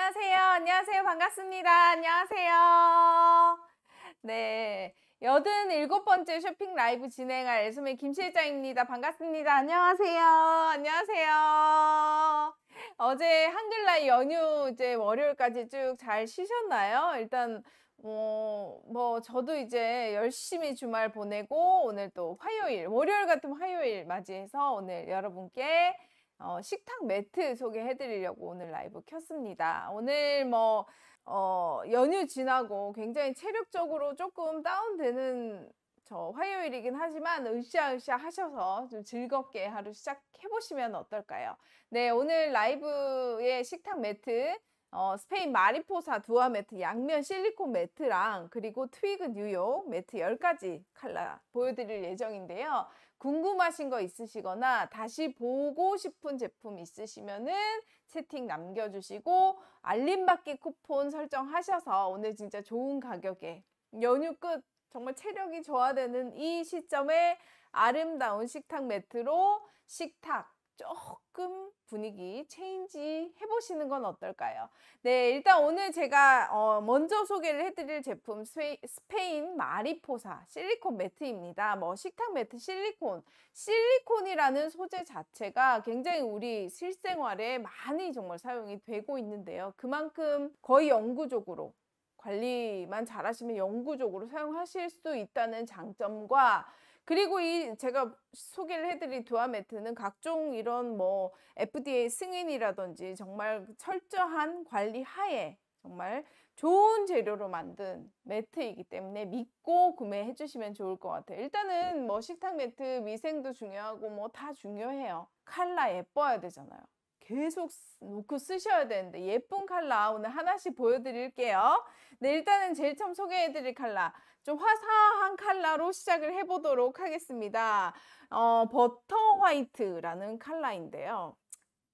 안녕하세요. 안녕하세요. 반갑습니다. 안녕하세요. 네. 여든 일곱 번째 쇼핑 라이브 진행할 엘소맨 김 실장입니다. 반갑습니다. 안녕하세요. 안녕하세요. 어제 한글날 연휴 이제 월요일까지 쭉 잘 쉬셨나요? 일단 어, 뭐 저도 이제 열심히 주말 보내고 오늘 또 화요일, 월요일 같은 화요일 맞이해서 오늘 여러분께 어, 식탁 매트 소개해 드리려고 오늘 라이브 켰습니다. 오늘 뭐, 어, 연휴 지나고 굉장히 체력적으로 조금 다운되는 저 화요일이긴 하지만 으쌰으쌰 하셔서 좀 즐겁게 하루 시작해 보시면 어떨까요? 네, 오늘 라이브의 식탁 매트 어, 스페인 마리포사 두아 매트 양면 실리콘 매트랑 그리고 트위그 뉴욕 매트 10가지 칼라 보여드릴 예정인데요. 궁금하신 거 있으시거나 다시 보고 싶은 제품 있으시면은 채팅 남겨주시고 알림받기 쿠폰 설정하셔서 오늘 진짜 좋은 가격에 연휴 끝 정말 체력이 좋아되는이 시점에 아름다운 식탁 매트로 식탁 조금 분위기 체인지 해보시는 건 어떨까요? 네, 일단 오늘 제가 어 먼저 소개를 해드릴 제품 스페인 마리포사 실리콘 매트입니다. 뭐 식탁 매트 실리콘, 실리콘이라는 소재 자체가 굉장히 우리 실생활에 많이 정말 사용이 되고 있는데요. 그만큼 거의 영구적으로 관리만 잘하시면 영구적으로 사용하실 수 있다는 장점과 그리고 이 제가 소개를 해드린 두아매트는 각종 이런 뭐 FDA 승인이라든지 정말 철저한 관리 하에 정말 좋은 재료로 만든 매트이기 때문에 믿고 구매해 주시면 좋을 것 같아요. 일단은 뭐 식탁 매트 위생도 중요하고 뭐 다 중요해요. 칼라 예뻐야 되잖아요. 계속 놓고 쓰셔야 되는데 예쁜 칼라 오늘 하나씩 보여드릴게요. 네, 일단은 제일 처음 소개해드릴 칼라 좀 화사한 칼라로 시작을 해보도록 하겠습니다. 어, 버터 화이트라는 칼라인데요.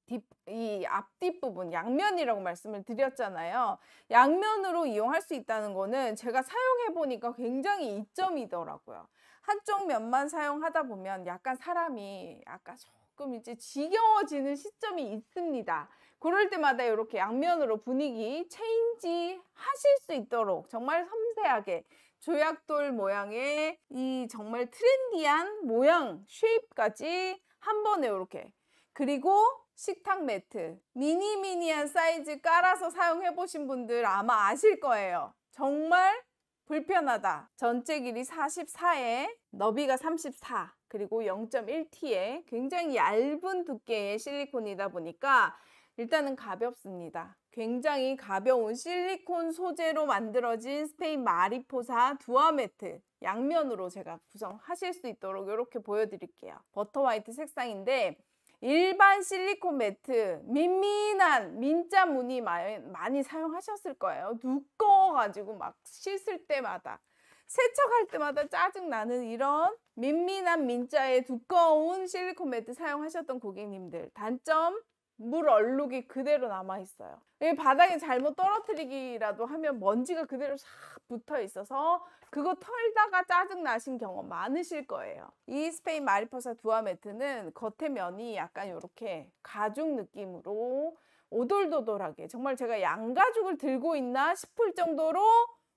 뒷, 이 앞뒷 부분 양면이라고 말씀을 드렸잖아요. 양면으로 이용할 수 있다는 거는 제가 사용해 보니까 굉장히 이점이더라고요. 한쪽 면만 사용하다 보면 약간 사람이 약간 조금 이제 지겨워지는 시점이 있습니다. 그럴 때마다 이렇게 양면으로 분위기 체인지 하실 수 있도록 정말 섬세하게 조약돌 모양의 이 정말 트렌디한 모양 쉐입까지 한 번에 이렇게 그리고 식탁 매트 미니미니한 사이즈 깔아서 사용해 보신 분들 아마 아실 거예요. 정말 불편하다. 전체 길이 44에 너비가 34 그리고 0 1 t 에 굉장히 얇은 두께의 실리콘이다 보니까 일단은 가볍습니다. 굉장히 가벼운 실리콘 소재로 만들어진 스페인 마리포사 두아 매트 양면으로 제가 구성하실 수 있도록 이렇게 보여드릴게요. 버터 화이트 색상인데 일반 실리콘 매트 밋밋한 민자 무늬 많이 사용하셨을 거예요. 두꺼워가지고 막 씻을 때마다 세척할 때마다 짜증나는 이런 밋밋한 민자의 두꺼운 실리콘 매트 사용하셨던 고객님들 단점 물 얼룩이 그대로 남아 있어요. 바닥에 잘못 떨어뜨리기라도 하면 먼지가 그대로 싹 붙어 있어서 그거 털다가 짜증 나신 경험 많으실 거예요. 이 스페인 마리포사 두아 매트는 겉에 면이 약간 이렇게 가죽 느낌으로 오돌도돌하게 정말 제가 양가죽을 들고 있나 싶을 정도로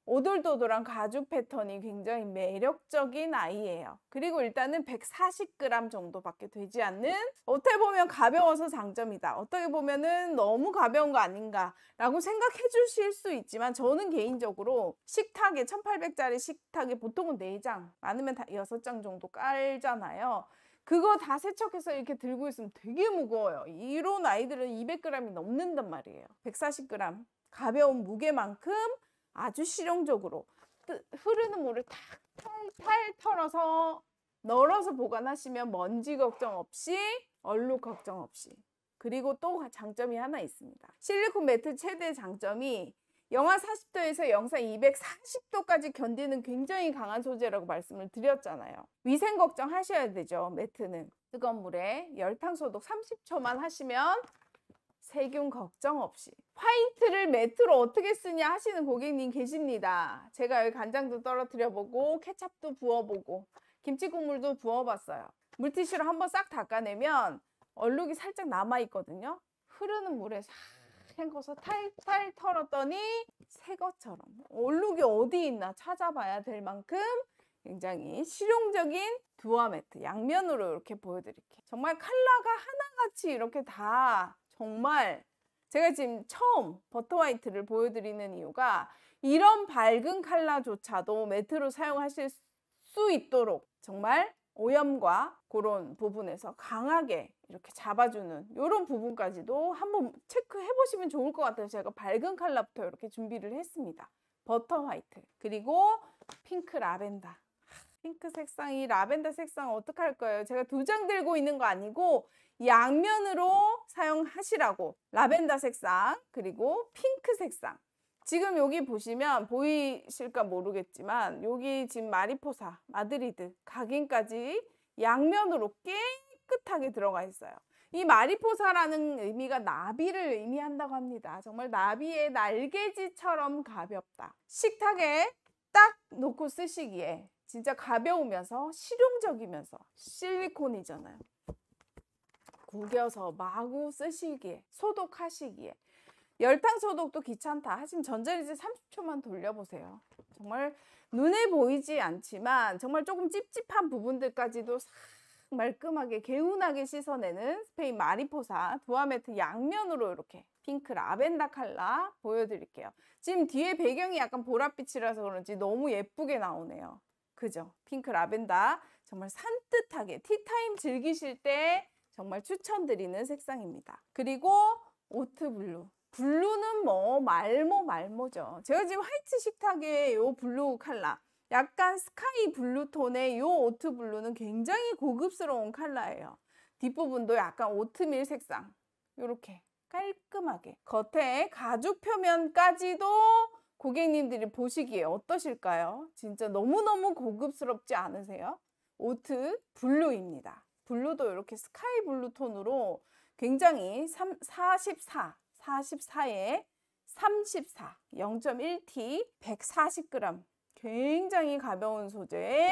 오돌도돌한 가죽 패턴이 굉장히 매력적인 아이예요. 그리고 일단은 140g 정도밖에 되지 않는 어떻게 보면 가벼워서 장점이다. 어떻게 보면은 너무 가벼운 거 아닌가라고 생각해 주실 수 있지만 저는 개인적으로 식탁에 1800짜리 식탁에 보통은 4장 많으면 6장 정도 깔잖아요. 그거 다 세척해서 이렇게 들고 있으면 되게 무거워요. 이런 아이들은 200g이 넘는단 말이에요. 140g 가벼운 무게만큼 아주 실용적으로 그 흐르는 물을 탁탈 털어서 널어서 보관하시면 먼지 걱정 없이 얼룩 걱정 없이 그리고 또 장점이 하나 있습니다. 실리콘 매트 최대 장점이 영하 40도에서 영상 240도까지 견디는 굉장히 강한 소재라고 말씀을 드렸잖아요. 위생 걱정하셔야 되죠, 매트는. 뜨거운 물에 열탕 소독 30초만 하시면 세균 걱정 없이 화이트를 매트로 어떻게 쓰냐 하시는 고객님 계십니다. 제가 여기 간장도 떨어뜨려 보고 케찹도 부어보고 김치 국물도 부어봤어요. 물티슈로 한번 싹 닦아내면 얼룩이 살짝 남아있거든요. 흐르는 물에 싹 헹궈서 탈탈 털었더니 새 것처럼 얼룩이 어디 있나 찾아봐야 될 만큼 굉장히 실용적인 두아 매트 양면으로 이렇게 보여드릴게요. 정말 컬러가 하나같이 이렇게 다 정말 제가 지금 처음 버터 화이트를 보여드리는 이유가 이런 밝은 칼라조차도 매트로 사용하실 수 있도록 정말 오염과 그런 부분에서 강하게 이렇게 잡아주는 이런 부분까지도 한번 체크해 보시면 좋을 것 같아요. 제가 밝은 칼라부터 이렇게 준비를 했습니다. 버터 화이트 그리고 핑크 라벤더 핑크 색상 이 라벤더 색상 어떻게 할 거예요? 제가 두 장 들고 있는 거 아니고 양면으로 사용하시라고 라벤더 색상 그리고 핑크 색상 지금 여기 보시면 보이실까 모르겠지만 여기 지금 마리포사, 마드리드, 각인까지 양면으로 깨끗하게 들어가 있어요. 이 마리포사라는 의미가 나비를 의미한다고 합니다. 정말 나비의 날개지처럼 가볍다. 식탁에 딱 놓고 쓰시기에 진짜 가벼우면서 실용적이면서 실리콘이잖아요. 구겨서 마구 쓰시기에 소독하시기에 열탕 소독도 귀찮다 하시면 전자레인지 30초만 돌려보세요. 정말 눈에 보이지 않지만 정말 조금 찝찝한 부분들까지도 싹 말끔하게 개운하게 씻어내는 스페인 마리포사 도아매트 양면으로 이렇게 핑크 라벤더 칼라 보여드릴게요. 지금 뒤에 배경이 약간 보랏빛이라서 그런지 너무 예쁘게 나오네요. 그죠? 핑크 라벤더 정말 산뜻하게 티타임 즐기실 때 정말 추천드리는 색상입니다. 그리고 오트 블루. 블루는 뭐 말모 말모죠. 제가 지금 화이트 식탁에 요 블루 칼라 약간 스카이 블루 톤의 요 오트 블루는 굉장히 고급스러운 칼라예요. 뒷부분도 약간 오트밀 색상 요렇게 깔끔하게 겉에 가죽 표면까지도 고객님들이 보시기에 어떠실까요? 진짜 너무너무 고급스럽지 않으세요? 오트 블루입니다. 블루도 이렇게 스카이 블루 톤으로 굉장히 44, 44에 34, 0.1T, 140g 굉장히 가벼운 소재의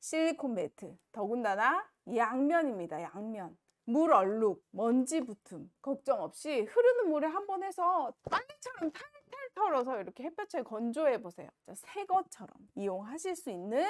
실리콘 매트 더군다나 양면입니다. 양면 물 얼룩, 먼지 붙음 걱정 없이 흐르는 물에 한번 해서 빨리처럼 탈탈 털어서 이렇게 햇볕에 건조해 보세요. 새 것처럼 이용하실 수 있는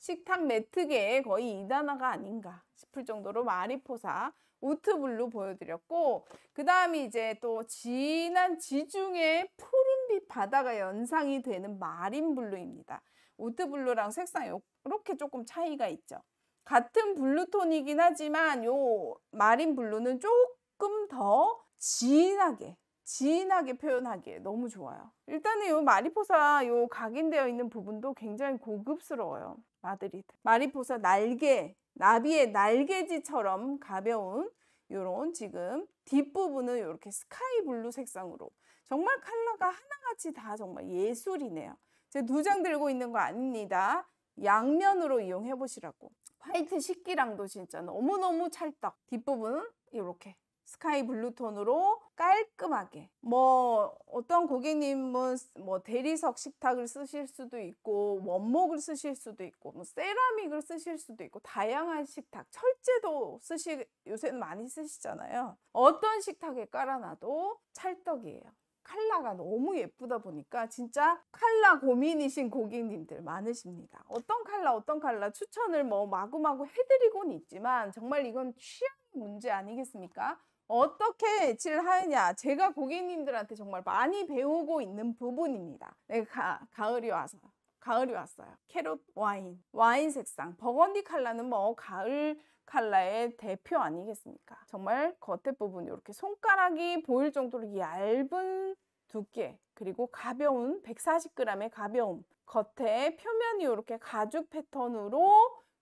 식탁 매트계의 거의 이단화가 아닌가 싶을 정도로 마리포사 우트블루 보여드렸고 그 다음이 이제 또 진한 지중해 푸른빛 바다가 연상이 되는 마린블루입니다. 우트블루랑 색상 이렇게 조금 차이가 있죠. 같은 블루톤이긴 하지만 요 마린블루는 조금 더 진하게 진하게 표현하기에 너무 좋아요. 일단은 이 마리포사 요 각인되어 있는 부분도 굉장히 고급스러워요. 마드리드. 마리포사 날개, 나비의 날개지처럼 가벼운 요런 지금 뒷부분은 이렇게 스카이 블루 색상으로 정말 컬러가 하나같이 다 정말 예술이네요. 제가 두장 들고 있는 거 아닙니다. 양면으로 이용해 보시라고. 화이트 식기랑도 진짜 너무너무 찰떡. 뒷부분은 이렇게 스카이 블루톤으로 깔끔하게 뭐 어떤 고객님은 뭐 대리석 식탁을 쓰실 수도 있고 원목을 쓰실 수도 있고 뭐 세라믹을 쓰실 수도 있고 다양한 식탁 철제도 쓰시 요새는 많이 쓰시잖아요 어떤 식탁에 깔아놔도 찰떡이에요 칼라가 너무 예쁘다 보니까 진짜 칼라 고민이신 고객님들 많으십니다. 어떤 칼라 어떤 칼라 추천을 뭐 마구마구 해드리곤 있지만 정말 이건 취향 문제 아니겠습니까? 어떻게 매치를 하느냐 제가 고객님들한테 정말 많이 배우고 있는 부분입니다 네, 가, 가을이 와서 가을이 왔어요 캐롯 와인 와인 색상 버건디 칼라는 뭐 가을 칼라의 대표 아니겠습니까 정말 겉에 부분 이렇게 손가락이 보일 정도로 얇은 두께 그리고 가벼운 140g의 가벼움 겉에 표면이 이렇게 가죽 패턴으로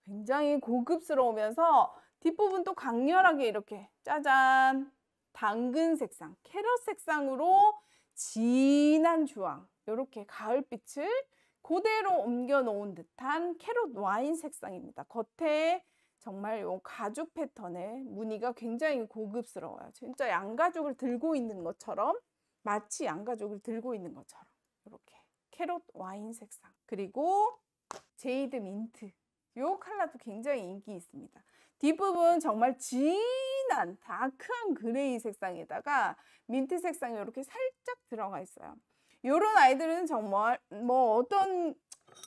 굉장히 고급스러우면서 뒷부분 도 강렬하게 이렇게 짜잔 당근 색상, 캐럿 색상으로 진한 주황 이렇게 가을빛을 그대로 옮겨 놓은 듯한 캐럿 와인 색상입니다. 겉에 정말 요 가죽 패턴의 무늬가 굉장히 고급스러워요. 진짜 양가죽을 들고 있는 것처럼 마치 양가죽을 들고 있는 것처럼 이렇게 캐럿 와인 색상 그리고 제이드 민트 요 컬러도 굉장히 인기 있습니다. 뒷부분 정말 진한 다크한 그레이 색상에다가 민트 색상이 이렇게 살짝 들어가 있어요. 요런 아이들은 정말 뭐 어떤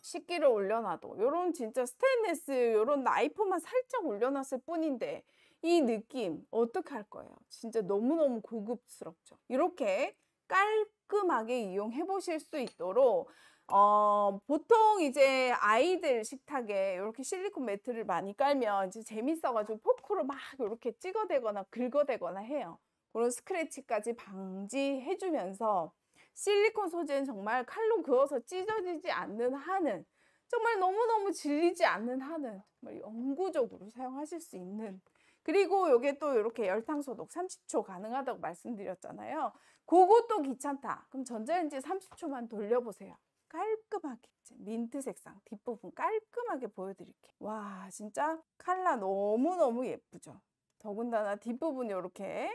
식기를 올려놔도 요런 진짜 스테인레스 요런 나이프만 살짝 올려놨을 뿐인데 이 느낌 어떻게 할 거예요? 진짜 너무너무 고급스럽죠. 이렇게 깔끔하게 이용해 보실 수 있도록 어, 보통 이제 아이들 식탁에 이렇게 실리콘 매트를 많이 깔면 이제 재밌어가지고 포크로 막 이렇게 찍어대거나 긁어대거나 해요. 그런 스크래치까지 방지해주면서 실리콘 소재는 정말 칼로 그어서 찢어지지 않는 한은 정말 너무너무 질리지 않는 한은 정말 영구적으로 사용하실 수 있는 그리고 요게 또 이렇게 열탕 소독 30초 가능하다고 말씀드렸잖아요. 그것도 귀찮다. 그럼 전자레인지 30초만 돌려보세요. 깔끔하게 민트 색상 뒷부분 깔끔하게 보여드릴게요. 와 진짜 칼라 너무너무 예쁘죠? 더군다나 뒷부분 이렇게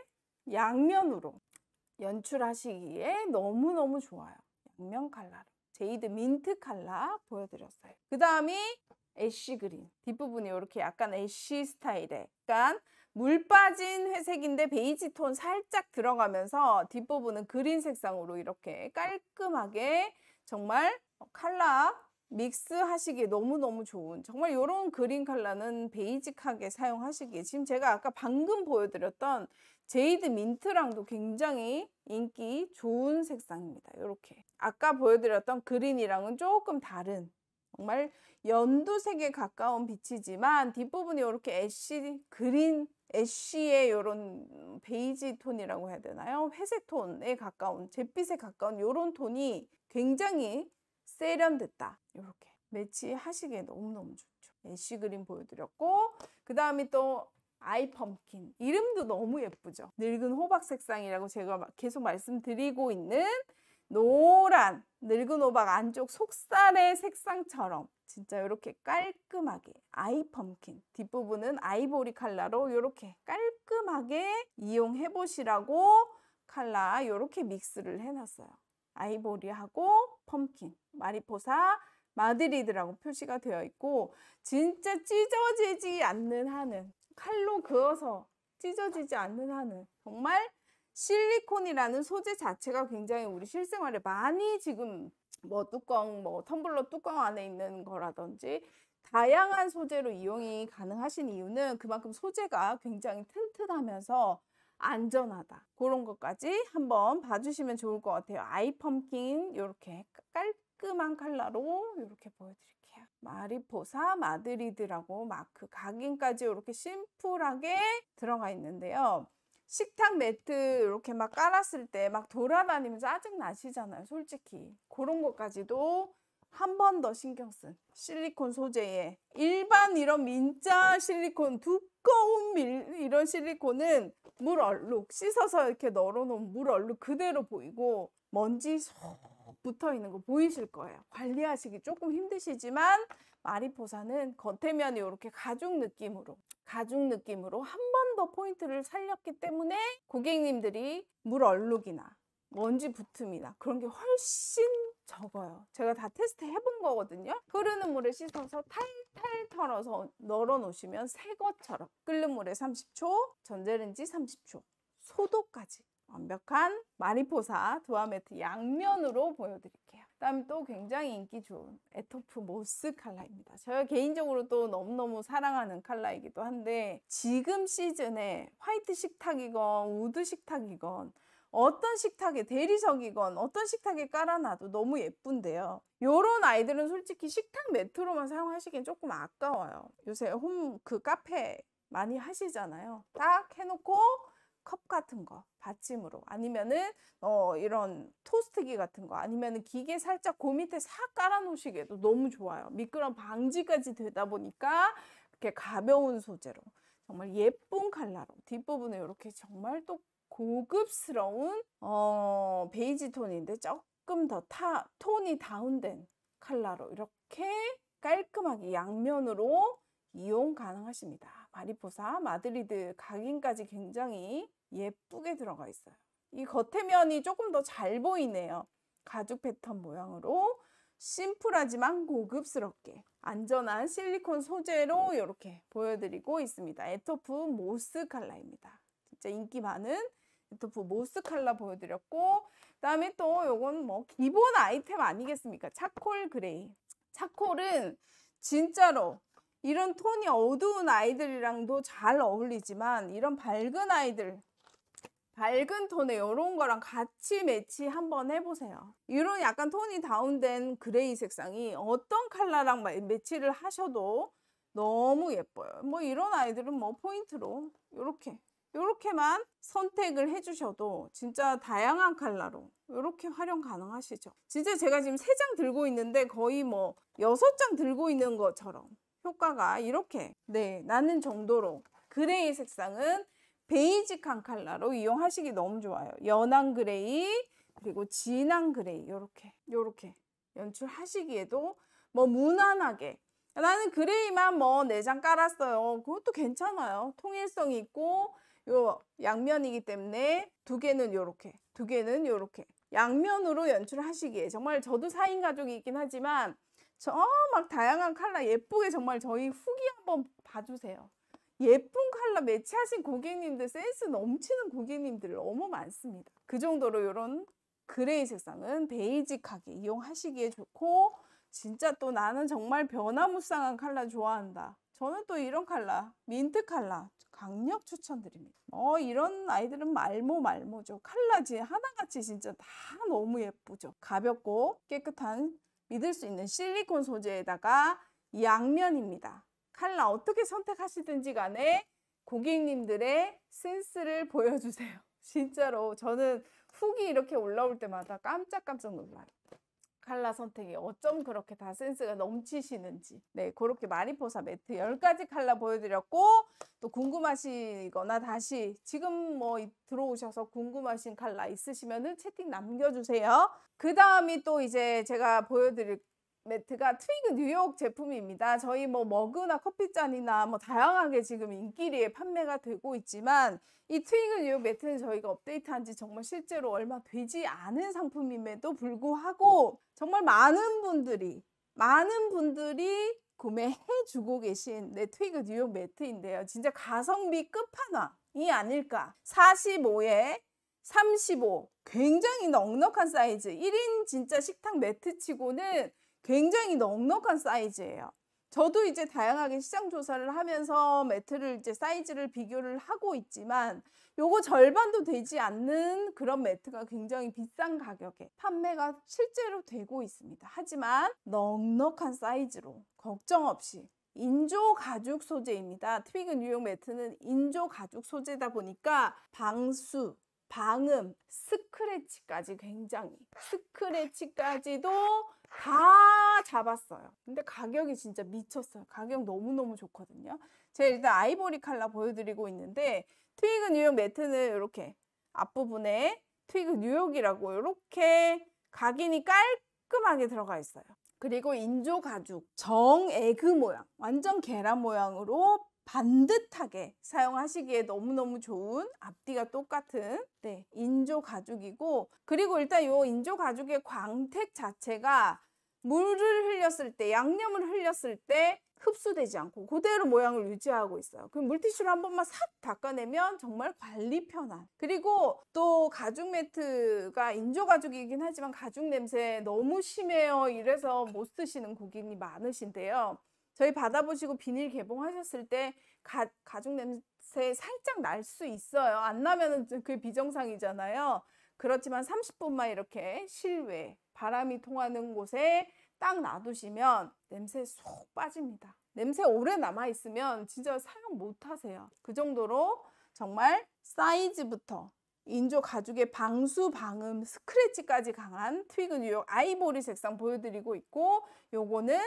양면으로 연출하시기에 너무너무 좋아요. 양면 칼라로. 제이드 민트 칼라 보여드렸어요. 그 다음이 애쉬 그린. 뒷부분이 이렇게 약간 애쉬 스타일의 약간 물 빠진 회색인데 베이지 톤 살짝 들어가면서 뒷부분은 그린 색상으로 이렇게 깔끔하게 정말 컬러 믹스 하시기에 너무너무 좋은 정말 이런 그린 컬러는 베이직하게 사용하시기에 지금 제가 아까 방금 보여드렸던 제이드 민트랑도 굉장히 인기 좋은 색상입니다. 이렇게 아까 보여드렸던 그린이랑은 조금 다른 정말 연두색에 가까운 빛이지만 뒷부분이 이렇게 애쉬 그린 애쉬의 이런 베이지 톤이라고 해야 되나요? 회색 톤에 가까운 잿빛에 가까운 이런 톤이 굉장히 세련됐다. 이렇게 매치하시기에 너무너무 좋죠. 애쉬 그린 보여드렸고 그 다음에 또 아이 펌킨 이름도 너무 예쁘죠. 늙은 호박 색상이라고 제가 계속 말씀드리고 있는 노란 늙은 호박 안쪽 속살의 색상처럼 진짜 이렇게 깔끔하게 아이 펌킨 뒷부분은 아이보리 칼라로 이렇게 깔끔하게 이용해 보시라고 칼라 이렇게 믹스를 해놨어요. 아이보리하고 펌킨, 마리포사, 마드리드라고 표시가 되어 있고 진짜 찢어지지 않는 하늘, 칼로 그어서 찢어지지 않는 하늘, 정말 실리콘이라는 소재 자체가 굉장히 우리 실생활에 많이 지금 뭐 뚜껑, 뭐 텀블러 뚜껑 안에 있는 거라든지 다양한 소재로 이용이 가능하신 이유는 그만큼 소재가 굉장히 튼튼하면서 안전하다. 그런 것까지 한번 봐주시면 좋을 것 같아요. 아이 펌킨 이렇게 깔끔한 컬러로 이렇게 보여드릴게요. 마리포사 마드리드라고 마크 각인까지 이렇게 심플하게 들어가 있는데요. 식탁 매트 이렇게 막 깔았을 때 막 돌아다니면 짜증 나시잖아요. 솔직히 그런 것까지도 한 번 더 신경 쓴 실리콘 소재에 일반 이런 민자 실리콘 두꺼운 밀, 이런 실리콘은 물 얼룩 씻어서 이렇게 널어놓은 물 얼룩 그대로 보이고 먼지 쏙 붙어 있는 거 보이실 거예요. 관리하시기 조금 힘드시지만 마리포사는 겉에면이 이렇게 가죽 느낌으로 가죽 느낌으로 한 번 더 포인트를 살렸기 때문에 고객님들이 물 얼룩이나 먼지 붙음이나 그런 게 훨씬 적어요. 제가 다 테스트 해본 거거든요. 흐르는 물에 씻어서 탈탈 털어서 널어 놓으시면 새 것처럼 끓는 물에 30초, 전자레인지 30초, 소도까지 완벽한 마리포사 두아매트 양면으로 보여드릴게요. 다음또 굉장히 인기 좋은 에토프 모스 칼라입니다. 제가 개인적으로 또 너무너무 사랑하는 칼라이기도 한데 지금 시즌에 화이트 식탁이건 우드 식탁이건 어떤 식탁에 대리석이건 어떤 식탁에 깔아놔도 너무 예쁜데요. 요런 아이들은 솔직히 식탁 매트로만 사용하시기엔 조금 아까워요. 요새 홈 그 카페 많이 하시잖아요. 딱 해놓고 컵 같은 거 받침으로 아니면은 어 이런 토스트기 같은 거 아니면은 기계 살짝 그 밑에 싹 깔아 놓으시기에도 너무 좋아요 미끄럼 방지까지 되다 보니까 이렇게 가벼운 소재로 정말 예쁜 칼라로 뒷부분에 이렇게 정말 똑 고급스러운 어, 베이지 톤인데 조금 더 타, 톤이 다운된 컬러로 이렇게 깔끔하게 양면으로 이용 가능하십니다. 마리포사 마드리드 각인까지 굉장히 예쁘게 들어가 있어요. 이 겉에 면이 조금 더 잘 보이네요. 가죽 패턴 모양으로 심플하지만 고급스럽게 안전한 실리콘 소재로 이렇게 보여드리고 있습니다. 에토프 모스 컬러입니다. 진짜 인기 많은 유토프 모스 칼라 보여드렸고 그다음에 또 요건 뭐 기본 아이템 아니겠습니까? 차콜 그레이. 차콜은 진짜로 이런 톤이 어두운 아이들이랑도 잘 어울리지만 이런 밝은 아이들 밝은 톤의 이런 거랑 같이 매치 한번 해보세요. 이런 약간 톤이 다운된 그레이 색상이 어떤 컬러랑 매치를 하셔도 너무 예뻐요. 뭐 이런 아이들은 뭐 포인트로 이렇게 이렇게만 선택을 해주셔도 진짜 다양한 칼라로 이렇게 활용 가능하시죠. 진짜 제가 지금 세 장 들고 있는데 거의 뭐 여섯 장 들고 있는 것처럼 효과가 이렇게 네 나는 정도로 그레이 색상은 베이직한 칼라로 이용하시기 너무 좋아요. 연한 그레이 그리고 진한 그레이 이렇게 이렇게 연출하시기에도 뭐 무난하게 나는 그레이만 뭐 4장 깔았어요. 그것도 괜찮아요. 통일성이 있고 요 양면이기 때문에 두 개는 요렇게 두 개는 요렇게 양면으로 연출하시기에 정말 저도 4인 가족이 있긴 하지만 저 막 다양한 칼라 예쁘게 정말 저희 후기 한번 봐주세요. 예쁜 칼라 매치하신 고객님들 센스 넘치는 고객님들 너무 많습니다. 그 정도로 요런 그레이 색상은 베이직하게 이용하시기에 좋고 진짜 또 나는 정말 변화무쌍한 칼라 좋아한다. 저는 또 이런 칼라, 민트 칼라 강력 추천드립니다. 어 이런 아이들은 말모 말모죠. 칼라지 하나같이 진짜 다 너무 예쁘죠. 가볍고 깨끗한 믿을 수 있는 실리콘 소재에다가 양면입니다. 칼라 어떻게 선택하시든지 간에 고객님들의 센스를 보여주세요. 진짜로 저는 훅이 이렇게 올라올 때마다 깜짝깜짝 놀라요. 칼라 선택이 어쩜 그렇게 다 센스가 넘치시는지 네 그렇게 마리포사 매트 10가지 칼라 보여드렸고 또 궁금하시거나 다시 지금 뭐 들어오셔서 궁금하신 칼라 있으시면 은 채팅 남겨주세요 그 다음이 또 이제 제가 보여드릴 매트가 트위그 뉴욕 제품입니다. 저희 뭐 머그나 커피잔이나 뭐 다양하게 지금 인기리에 판매가 되고 있지만 이 트위그 뉴욕 매트는 저희가 업데이트한 지 정말 실제로 얼마 되지 않은 상품임에도 불구하고 정말 많은 분들이 많은 분들이 구매해주고 계신 내 트위그 뉴욕 매트인데요. 진짜 가성비 끝판왕이 아닐까. 45에 35 굉장히 넉넉한 사이즈 1인 진짜 식탁 매트치고는 굉장히 넉넉한 사이즈예요. 저도 이제 다양하게 시장 조사를 하면서 매트를 이제 사이즈를 비교를 하고 있지만 요거 절반도 되지 않는 그런 매트가 굉장히 비싼 가격에 판매가 실제로 되고 있습니다. 하지만 넉넉한 사이즈로 걱정 없이 인조 가죽 소재입니다. 트위그 뉴욕 매트는 인조 가죽 소재다 보니까 방수, 방음, 스크래치까지 굉장히 스크래치까지도 다 잡았어요. 근데 가격이 진짜 미쳤어요. 가격 너무너무 좋거든요. 제가 일단 아이보리 칼라 보여드리고 있는데 트위그 뉴욕 매트는 이렇게 앞부분에 트위그 뉴욕이라고 이렇게 각인이 깔끔하게 들어가 있어요. 그리고 인조 가죽, 정에그 모양, 완전 계란 모양으로 반듯하게 사용하시기에 너무너무 좋은 앞뒤가 똑같은 네, 인조 가죽이고 그리고 일단 이 인조 가죽의 광택 자체가 물을 흘렸을 때 양념을 흘렸을 때 흡수되지 않고 그대로 모양을 유지하고 있어요. 그럼 물티슈로 한 번만 싹 닦아내면 정말 관리 편한 그리고 또 가죽 매트가 인조 가죽이긴 하지만 가죽 냄새 너무 심해요. 이래서 못 쓰시는 고객이 많으신데요. 저희 받아보시고 비닐 개봉하셨을 때 가, 가죽 냄새 살짝 날 수 있어요. 안 나면은 그 비정상이잖아요. 그렇지만 30분만 이렇게 실외 바람이 통하는 곳에 딱 놔두시면 냄새 쏙 빠집니다. 냄새 오래 남아 있으면 진짜 사용 못 하세요. 그 정도로 정말 사이즈부터 인조 가죽의 방수, 방음, 스크래치까지 강한 트위그 뉴욕 아이보리 색상 보여드리고 있고 요거는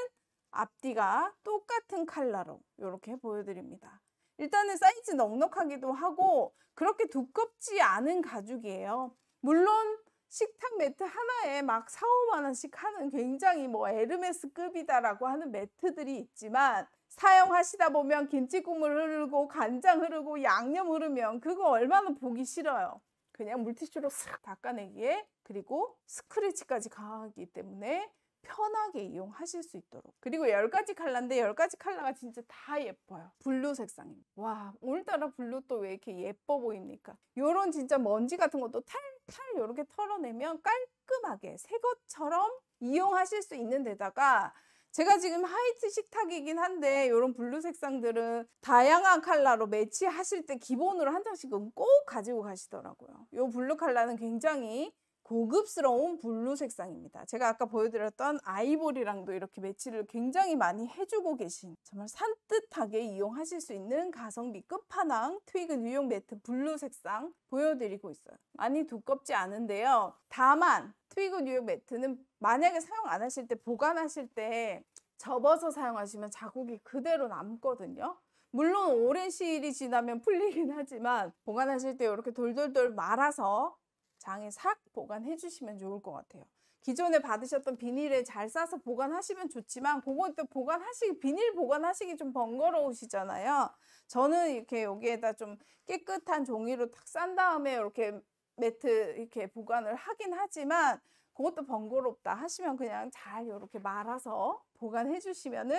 앞뒤가 똑같은 컬러로 이렇게 보여드립니다. 일단은 사이즈 넉넉하기도 하고 그렇게 두껍지 않은 가죽이에요. 물론 식탁 매트 하나에 막 4, 5만원씩 하는 굉장히 뭐 에르메스급이다라고 하는 매트들이 있지만 사용하시다 보면 김치 국물 흐르고 간장 흐르고 양념 흐르면 그거 얼마나 보기 싫어요. 그냥 물티슈로 싹 닦아내기에 그리고 스크래치까지 강하기 때문에 편하게 이용하실 수 있도록 그리고 10가지 칼라인데 10가지 칼라가 진짜 다 예뻐요 블루 색상입니다 와 오늘따라 블루 또 왜 이렇게 예뻐 보입니까 요런 진짜 먼지 같은 것도 탈탈 요렇게 털어내면 깔끔하게 새 것처럼 이용하실 수 있는 데다가 제가 지금 하이트 식탁이긴 한데 요런 블루 색상들은 다양한 칼라로 매치하실 때 기본으로 한 장씩은 꼭 가지고 가시더라고요. 요 블루 칼라는 굉장히 고급스러운 블루 색상입니다. 제가 아까 보여드렸던 아이보리랑도 이렇게 매치를 굉장히 많이 해주고 계신 정말 산뜻하게 이용하실 수 있는 가성비 끝판왕 트위그 뉴욕 매트 블루 색상 보여드리고 있어요. 많이 두껍지 않은데요. 다만 트위그 뉴욕 매트는 만약에 사용 안 하실 때 보관하실 때 접어서 사용하시면 자국이 그대로 남거든요. 물론 오랜 시일이 지나면 풀리긴 하지만 보관하실 때 이렇게 돌돌돌 말아서 장에 싹 보관해 주시면 좋을 것 같아요. 기존에 받으셨던 비닐에 잘 싸서 보관하시면 좋지만 그것도 보관하시기 비닐 보관하시기 좀 번거로우시잖아요. 저는 이렇게 여기에다 좀 깨끗한 종이로 탁 싼 다음에 이렇게 매트 이렇게 보관을 하긴 하지만 그것도 번거롭다 하시면 그냥 잘 이렇게 말아서 보관해 주시면은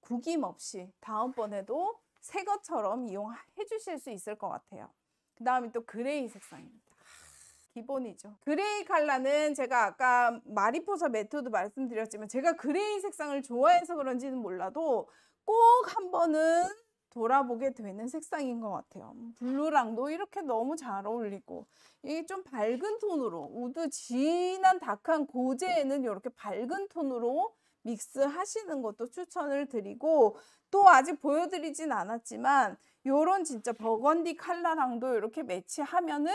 구김 없이 다음번에도 새 것처럼 이용해 주실 수 있을 것 같아요. 그 다음에 또 그레이 색상입니다. 기본이죠. 그레이 칼라는 제가 아까 마리포사 메토드 말씀드렸지만 제가 그레이 색상을 좋아해서 그런지는 몰라도 꼭 한 번은 돌아보게 되는 색상인 것 같아요. 블루랑도 이렇게 너무 잘 어울리고 이게 좀 밝은 톤으로 우드 진한 다크한 고제에는 이렇게 밝은 톤으로 믹스 하시는 것도 추천을 드리고 또 아직 보여드리진 않았지만 이런 진짜 버건디 칼라랑도 이렇게 매치하면은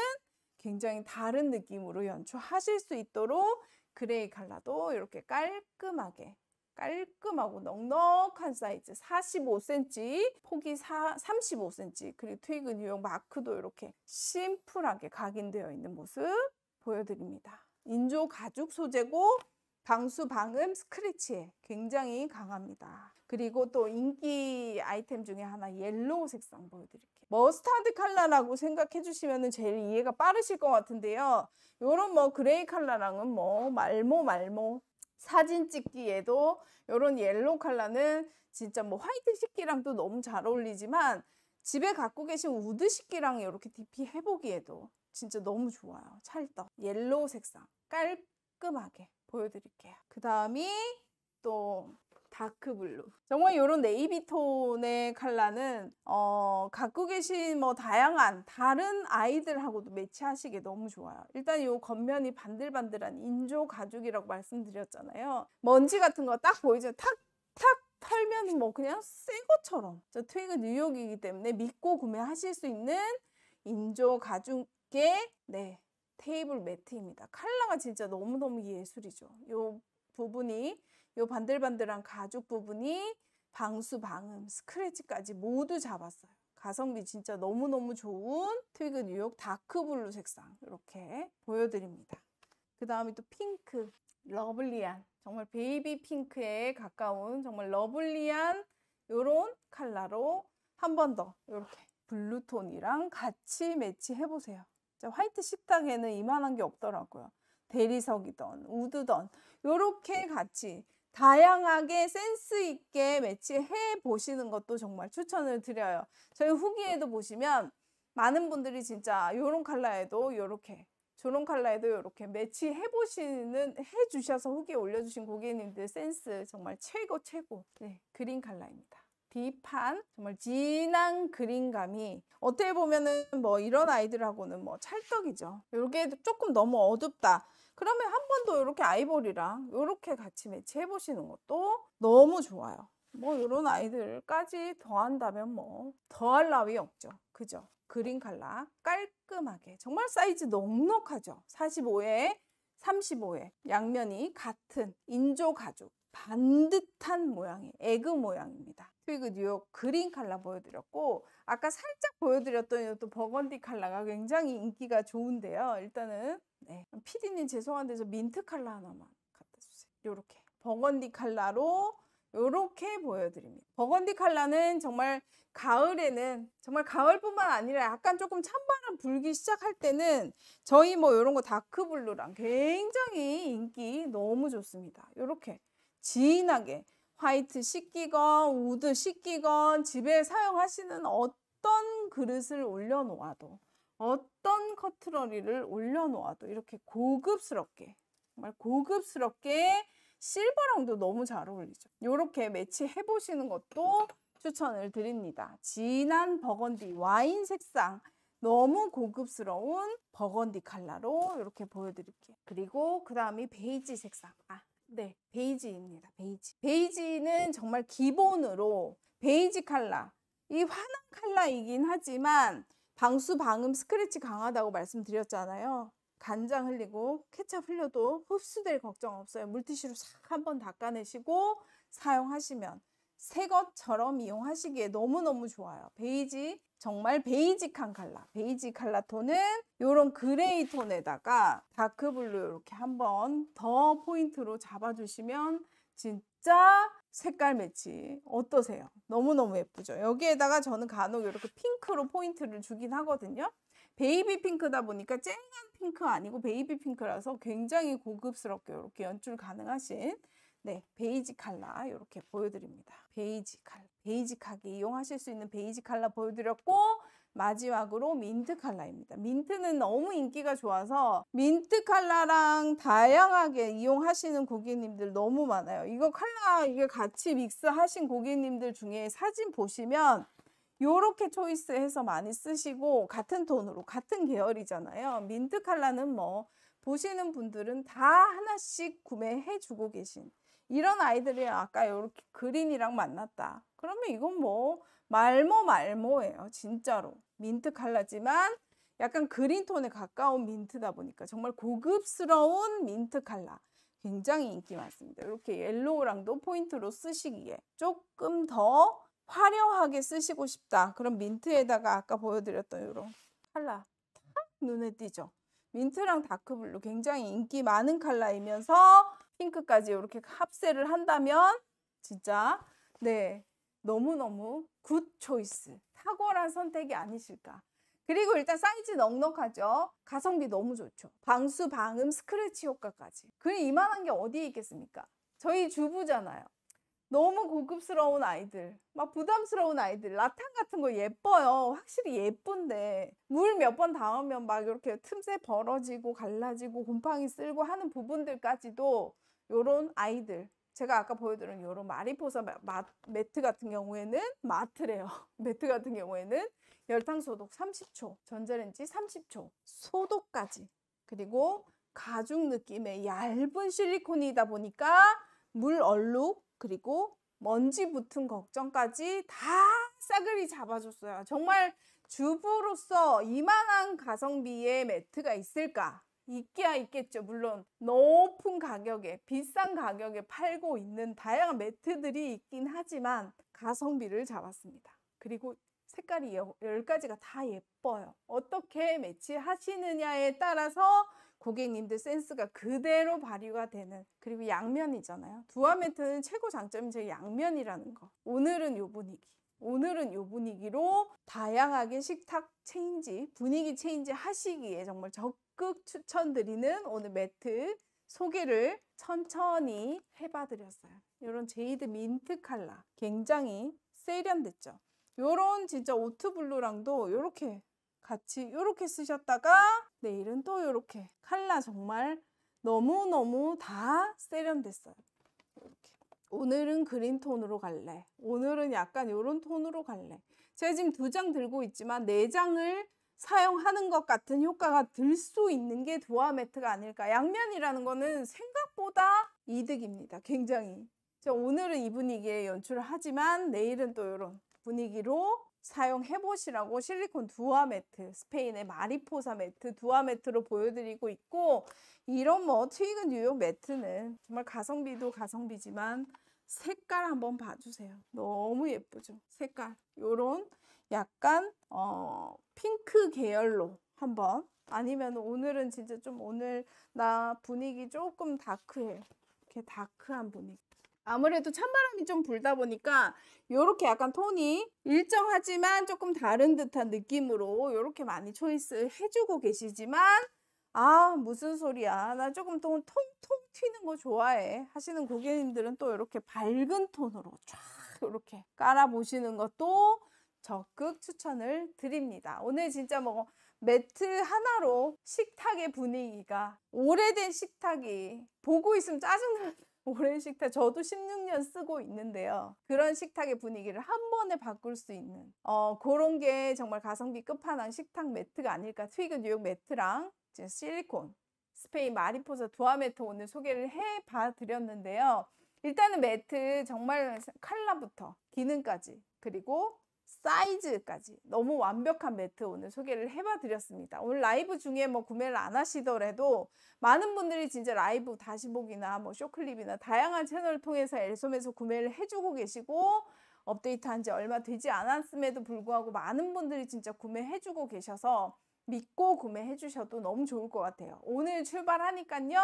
굉장히 다른 느낌으로 연출하실수 있도록 그레이 컬러도 이렇게 깔끔하게 깔끔하고 넉넉한 사이즈 45cm 폭이 4, 35cm 그리고 트위그 뉴욕 마크도 이렇게 심플하게 각인되어 있는 모습 보여드립니다. 인조 가죽 소재고 방수 방음 스크래치에 굉장히 강합니다. 그리고 또 인기 아이템 중에 하나 옐로우 색상 보여드릴게요. 머스타드 칼라라고 생각해 주시면 제일 이해가 빠르실 것 같은데요. 요런 뭐 그레이 칼라랑은 뭐 말모 말모 사진 찍기에도 요런 옐로 칼라는 진짜 뭐 화이트 식기랑 또 너무 잘 어울리지만 집에 갖고 계신 우드 식기랑 이렇게 DP 해보기에도 진짜 너무 좋아요. 찰떡. 옐로우 색상 깔끔하게 보여드릴게요. 그 다음이 또 다크블루. 정말 이런 네이비톤의 칼라는 어, 갖고 계신 뭐 다양한 다른 아이들하고도 매치하시기 너무 좋아요. 일단 이 겉면이 반들반들한 인조 가죽이라고 말씀드렸잖아요. 먼지 같은 거 딱 보이죠? 탁! 탁! 털면 뭐 그냥 새 것처럼 저 트윅은 뉴욕이기 때문에 믿고 구매하실 수 있는 인조 가죽의 네 테이블 매트입니다. 칼라가 진짜 너무너무 예술이죠. 이 부분이 요 반들반들한 가죽 부분이 방수, 방음, 스크래치까지 모두 잡았어요. 가성비 진짜 너무너무 좋은 트위그 뉴욕 다크블루 색상 이렇게 보여드립니다. 그 다음에 또 핑크, 러블리한 정말 베이비 핑크에 가까운 정말 러블리한 요런 컬러로 한 번 더 이렇게 블루톤이랑 같이 매치해 보세요. 화이트 식탁에는 이만한 게 없더라고요. 대리석이던 우드던 요렇게 같이 다양하게 센스 있게 매치해 보시는 것도 정말 추천을 드려요. 저희 후기에도 보시면 많은 분들이 진짜 요런 컬러에도 요렇게 저런 컬러에도 이렇게 매치해 보시는 해 주셔서 후기에 올려주신 고객님들 센스 정말 최고 최고 네 그린 컬러입니다. 딥한 정말 진한 그린감이 어떻게 보면은 뭐 이런 아이들하고는 뭐 찰떡이죠. 요게 조금 너무 어둡다. 그러면 한번도 이렇게 아이보리랑 이렇게 같이 매치해 보시는 것도 너무 좋아요. 뭐 이런 아이들까지 더한다면 뭐 더할 나위 없죠. 그죠? 그린 칼라 깔끔하게 정말 사이즈 넉넉하죠. 45에 35에 양면이 같은 인조 가죽 반듯한 모양이 에그 모양입니다. 트위그 뉴욕 그린 칼라 보여드렸고 아까 살짝 보여드렸던 이것도 버건디 칼라가 굉장히 인기가 좋은데요. 일단은 네. 피디님 죄송한데 저 민트 칼라 하나만 갖다 주세요. 이렇게 버건디 칼라로 이렇게 보여드립니다. 버건디 칼라는 정말 가을에는 정말 가을뿐만 아니라 약간 조금 찬바람 불기 시작할 때는 저희 뭐 이런 거 다크블루랑 굉장히 인기 너무 좋습니다. 이렇게 진하게 화이트 씻기건 우드 씻기건 집에 사용하시는 어떤 그릇을 올려놓아도 어떤 커트러리를 올려놓아도 이렇게 고급스럽게 정말 고급스럽게 실버랑도 너무 잘 어울리죠. 이렇게 매치해 보시는 것도 추천을 드립니다. 진한 버건디 와인 색상 너무 고급스러운 버건디 칼라로 이렇게 보여드릴게요. 그리고 그 다음이 베이지 색상. 아, 네, 베이지입니다. 베이지. 베이지는 정말 기본으로 베이지 칼라. 이 환한 칼라이긴 하지만 방수 방음 스크래치 강하다고 말씀드렸잖아요. 간장 흘리고 케찹 흘려도 흡수될 걱정 없어요. 물티슈로 싹 한번 닦아내시고 사용하시면 새 것처럼 이용하시기에 너무너무 좋아요. 베이지 정말 베이직한 컬러. 베이지 컬러 톤은 이런 그레이 톤에다가 다크블루 이렇게 한번 더 포인트로 잡아주시면 진짜 색깔 매치 어떠세요? 너무너무 예쁘죠? 여기에다가 저는 간혹 이렇게 핑크로 포인트를 주긴 하거든요. 베이비 핑크다 보니까 쨍한 핑크 아니고 베이비 핑크라서 굉장히 고급스럽게 이렇게 연출 가능하신 네, 베이지 칼라 이렇게 보여드립니다. 베이지 칼, 베이지하게 이용하실 수 있는 베이지 칼라 보여드렸고 마지막으로 민트 칼라입니다. 민트는 너무 인기가 좋아서 민트 칼라랑 다양하게 이용하시는 고객님들 너무 많아요. 이거 칼라 이게 같이 믹스하신 고객님들 중에 사진 보시면 요렇게 초이스해서 많이 쓰시고 같은 톤으로 같은 계열이잖아요. 민트 칼라는 뭐 보시는 분들은 다 하나씩 구매해 주고 계신 이런 아이들이 아까 이렇게 그린이랑 만났다. 그러면 이건 뭐 말모 말모예요. 진짜로. 민트 칼라지만 약간 그린 톤에 가까운 민트다 보니까 정말 고급스러운 민트 칼라. 굉장히 인기 많습니다. 이렇게 옐로우랑도 포인트로 쓰시기에 조금 더 화려하게 쓰시고 싶다. 그럼 민트에다가 아까 보여드렸던 이런 칼라 탁 눈에 띄죠. 민트랑 다크블루 굉장히 인기 많은 칼라이면서 핑크까지 이렇게 합세를 한다면 진짜 네 너무너무 굿 초이스 탁월한 선택이 아니실까 그리고 일단 사이즈 넉넉하죠 가성비 너무 좋죠 방수 방음 스크래치 효과까지 그래 이만한 게 어디에 있겠습니까 저희 주부잖아요 너무 고급스러운 아이들 막 부담스러운 아이들 라탄 같은 거 예뻐요 확실히 예쁜데 물 몇 번 닿으면 막 이렇게 틈새 벌어지고 갈라지고 곰팡이 쓸고 하는 부분들까지도 요런 아이들 제가 아까 보여드린 요런 마리포사 마, 매트 같은 경우에는 마트래요. 매트 같은 경우에는 열탕 소독 30초, 전자레인지 30초, 소독까지. 그리고 가죽 느낌의 얇은 실리콘이다 보니까 물 얼룩 그리고 먼지 붙은 걱정까지 다 싸그리 잡아줬어요. 정말 주부로서 이만한 가성비의 매트가 있을까? 있기야 있겠죠. 물론 높은 가격에 비싼 가격에 팔고 있는 다양한 매트들이 있긴 하지만 가성비를 잡았습니다. 그리고 색깔이 10가지가 다 예뻐요. 어떻게 매치하시느냐에 따라서 고객님들 센스가 그대로 발휘가 되는 그리고 양면이잖아요. 두화 매트는 최고 장점이 제 양면이라는 거. 오늘은 요 분위기. 오늘은 요 분위기로 다양하게 식탁 체인지, 분위기 체인지 하시기에 정말 적 적극 추천드리는 오늘 매트 소개를 천천히 해봐드렸어요. 이런 제이드 민트 칼라 굉장히 세련됐죠. 요런 진짜 오트블루랑도 이렇게 같이 이렇게 쓰셨다가 내일은 또이렇게 칼라 정말 너무너무 다 세련됐어요. 이렇게. 오늘은 그린 톤으로 갈래. 오늘은 약간 요런 톤으로 갈래. 제가 지금 두 장 들고 있지만 네 장을 사용하는 것 같은 효과가 들 수 있는 게 도화 매트가 아닐까. 양면이라는 거는 생각보다 이득입니다. 굉장히. 오늘은 이 분위기에 연출을 하지만 내일은 또 이런 분위기로 사용해 보시라고 실리콘 두화 매트, 스페인의 마리포사 매트, 두화 매트로 보여드리고 있고 이런 뭐 트위그 뉴욕 매트는 정말 가성비도 가성비지만 색깔 한번 봐주세요. 너무 예쁘죠? 색깔. 요런 약간 어 핑크 계열로 한번 아니면 오늘은 진짜 좀 오늘 나 분위기 조금 다크해 이렇게 다크한 분위기 아무래도 찬바람이 좀 불다 보니까 이렇게 약간 톤이 일정하지만 조금 다른 듯한 느낌으로 이렇게 많이 초이스 해주고 계시지만 아 무슨 소리야 나 조금 또 통통 튀는 거 좋아해 하시는 고객님들은 또 이렇게 밝은 톤으로 쫙 이렇게 깔아보시는 것도 적극 추천을 드립니다. 오늘 진짜 뭐 매트 하나로 식탁의 분위기가 오래된 식탁이 보고 있으면 짜증나는 오랜 식탁 저도 16년 쓰고 있는데요. 그런 식탁의 분위기를 한 번에 바꿀 수 있는 어 그런 게 정말 가성비 끝판왕 식탁 매트가 아닐까 트위그 뉴욕 매트랑 이제 실리콘 스페인 마리포사 두아 매트 오늘 소개를 해 봐 드렸는데요. 일단은 매트 정말 칼라부터 기능까지 그리고 사이즈까지 너무 완벽한 매트 오늘 소개를 해봐 드렸습니다. 오늘 라이브 중에 뭐 구매를 안 하시더라도 많은 분들이 진짜 라이브 다시 보기나 뭐 쇼클립이나 다양한 채널을 통해서 엘솜에서 구매를 해주고 계시고 업데이트한 지 얼마 되지 않았음에도 불구하고 많은 분들이 진짜 구매해주고 계셔서 믿고 구매해 주셔도 너무 좋을 것 같아요. 오늘 출발하니까요.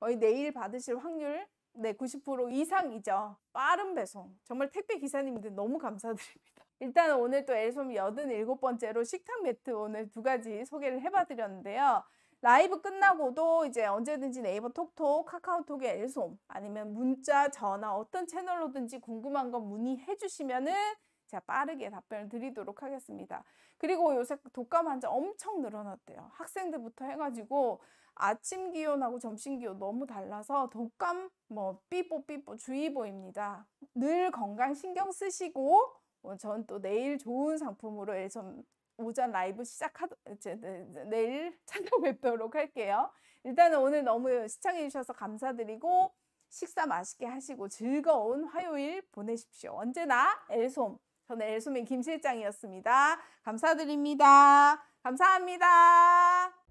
거의 내일 받으실 확률 네, 90% 이상이죠. 빠른 배송. 정말 택배 기사님들 너무 감사드립니다. 일단 오늘 또 엘솜 8 7 번째로 식탁 매트 오늘 두 가지 소개를 해봐드렸는데요. 라이브 끝나고도 이제 언제든지 네이버 톡톡, 카카오톡에 엘솜 아니면 문자, 전화 어떤 채널로든지 궁금한 거 문의해 주시면은 제가 빠르게 답변을 드리도록 하겠습니다. 그리고 요새 독감 환자 엄청 늘어났대요. 학생들부터 해가지고 아침 기온하고 점심 기온 너무 달라서 독감 뭐 삐뽀삐뽀 주의보입니다. 늘 건강 신경 쓰시고 어, 전또 내일 좋은 상품으로 예 오전 라이브 시작하 네, 네, 내일 찾아뵙도록 할게요. 일단은 오늘 너무 시청해 주셔서 감사드리고 식사 맛있게 하시고 즐거운 화요일 보내십시오. 언제나 엘솜. 저는 엘솜의 김 실장이었습니다. 감사드립니다. 감사합니다.